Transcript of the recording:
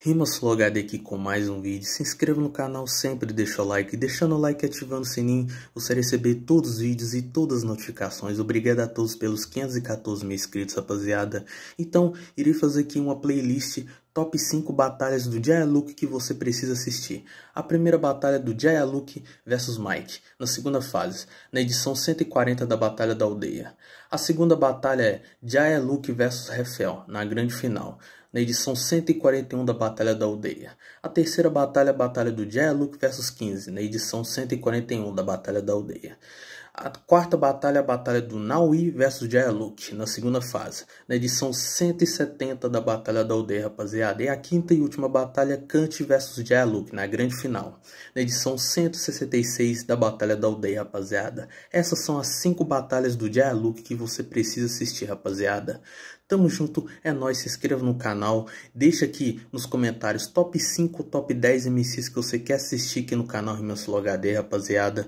RimaSloga aqui com mais um vídeo, se inscreva no canal sempre, deixa o like, deixando o like e ativando o sininho, você receber todos os vídeos e todas as notificações, obrigado a todos pelos 514 mil inscritos rapaziada, então irei fazer aqui uma playlist Top 5 batalhas do Jaialuk que você precisa assistir. A primeira batalha do Jaialuk versus Mike, na segunda fase, na edição 140 da Batalha da Aldeia. A segunda batalha é Jaialuk versus Refel, na grande final, na edição 141 da Batalha da Aldeia. A terceira batalha é a Batalha do Jaialuk versus 15, na edição 141 da Batalha da Aldeia. A quarta batalha é a Batalha do Naui versus Jailuk, na segunda fase, na edição 170 da Batalha da Aldeia, rapaziada. E é a quinta e última batalha, Kant versus Jailuk, na grande final, na edição 166 da Batalha da Aldeia, rapaziada. Essas são as cinco batalhas do Jailuk que você precisa assistir, rapaziada. Tamo junto, é nóis, se inscreva no canal, deixa aqui nos comentários top 5, top 10 MCs que você quer assistir aqui no canal Rimas HD, rapaziada.